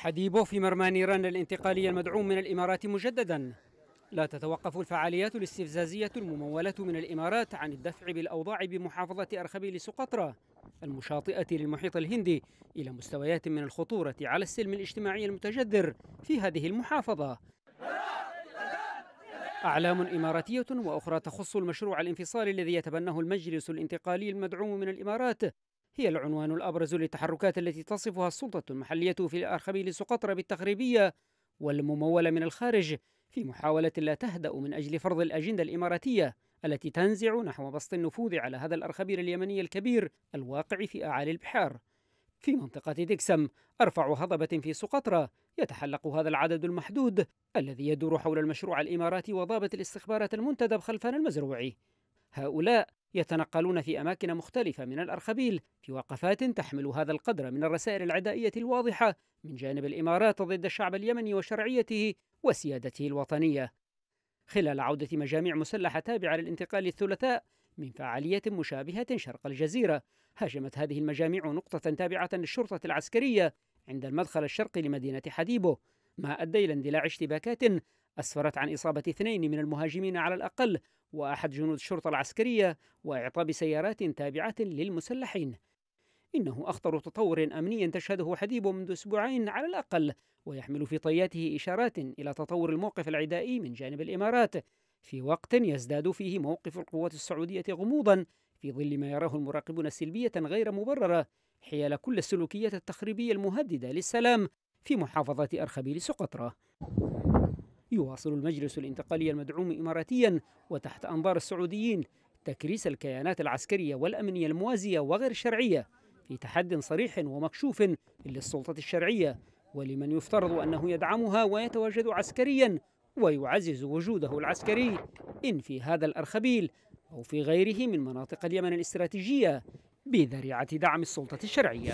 حديبو في مرمى نيران الانتقالي المدعوم من الإمارات مجددا لا تتوقف الفعاليات الاستفزازية الممولة من الإمارات عن الدفع بالأوضاع بمحافظة أرخبيل سقطرى المشاطئة للمحيط الهندي إلى مستويات من الخطورة على السلم الاجتماعي المتجذر في هذه المحافظة أعلام إماراتية وأخرى تخص المشروع الانفصالي الذي يتبناه المجلس الانتقالي المدعوم من الإمارات هي العنوان الأبرز للتحركات التي تصفها السلطة المحلية في الأرخبيل سقطرى بالتخريبية والممولة من الخارج في محاولة لا تهدأ من أجل فرض الأجندة الإماراتية التي تنزع نحو بسط النفوذ على هذا الأرخبيل اليمني الكبير الواقع في أعالي البحار في منطقة ديكسم أرفع هضبة في سقطرى يتحلق هذا العدد المحدود الذي يدور حول المشروع الإماراتي وضابط الاستخبارات المنتدب خلفان المزروعي هؤلاء يتنقلون في أماكن مختلفة من الأرخبيل في وقفات تحمل هذا القدر من الرسائل العدائية الواضحة من جانب الإمارات ضد الشعب اليمني وشرعيته وسيادته الوطنية. خلال عودة مجاميع مسلحة تابعة للانتقال الثلاثاء من فعالية مشابهة شرق الجزيرة، هاجمت هذه المجاميع نقطة تابعة للشرطة العسكرية عند المدخل الشرقي لمدينة حديبو، ما أدى إلى اندلاع اشتباكات أسفرت عن إصابة اثنين من المهاجمين على الأقل وأحد جنود الشرطة العسكرية وإعطاب سيارات تابعة للمسلحين إنه أخطر تطور أمني تشهده حديب منذ أسبوعين على الأقل ويحمل في طياته إشارات إلى تطور الموقف العدائي من جانب الإمارات في وقت يزداد فيه موقف القوات السعودية غموضا في ظل ما يراه المراقبون سلبية غير مبررة حيال كل السلوكيات التخريبية المهددة للسلام في محافظة أرخبيل سقطرى يواصل المجلس الانتقالي المدعوم إماراتيا وتحت أنظار السعوديين تكريس الكيانات العسكرية والأمنية الموازية وغير الشرعية في تحد صريح ومكشوف للسلطة الشرعية ولمن يفترض أنه يدعمها ويتواجد عسكريا ويعزز وجوده العسكري إن في هذا الأرخبيل أو في غيره من مناطق اليمن الاستراتيجية بذريعة دعم السلطة الشرعية